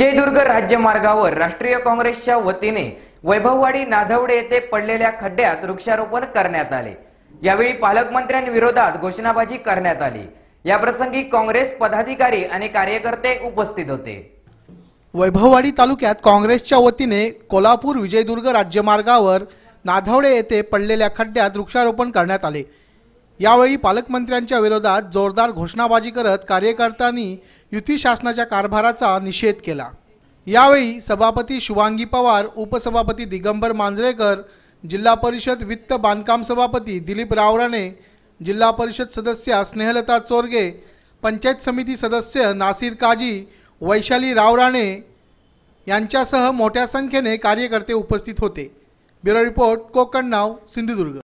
जयदुर्ग राज्य मार्गावर राष्ट्रीय काँग्रेसच्या वतीने वैभववाडी नाधवडे येथे पडलेल्या खड्ड्यात वृक्षारोपण करण्यात आले यावेळी पालकमंत्र्यांविरोधात घोषणाबाजी करण्यात आली याप्रसंगी काँग्रेस पदाधिकारी आणि कार्यकर्ते उपस्थित होते वैभववाडी तालुक्यात काँग्रेसच्या वतीने कोल्हापूर विजयदुर्ग राज्यमार्गावर नाधवडे येथे पडलेल्या खड्ड्यात वृक्षारोपण करण्यात आले यावेळी पालकमंत्र्यांच्या विरोधात जोरदार घोषणाबाजी करत कार्यकर्त्यांनी युती शासनाच्या कारभाराचा निषेध केला यावेळी सभापती शुभांगी पवार उपसभापती दिगंबर मांजरेकर जिल्हा परिषद वित्त बांधकाम सभापती दिलीप रावराणे जिल्हा परिषद सदस्य स्नेहलता चोरगे पंचायत समिती सदस्य नासिर काजी वैशाली रावराणे यांच्यासह मोठ्या संख्येने कार्यकर्ते उपस्थित होते ब्युरो रिपोर्ट कोकण नाव सिंधुदुर्ग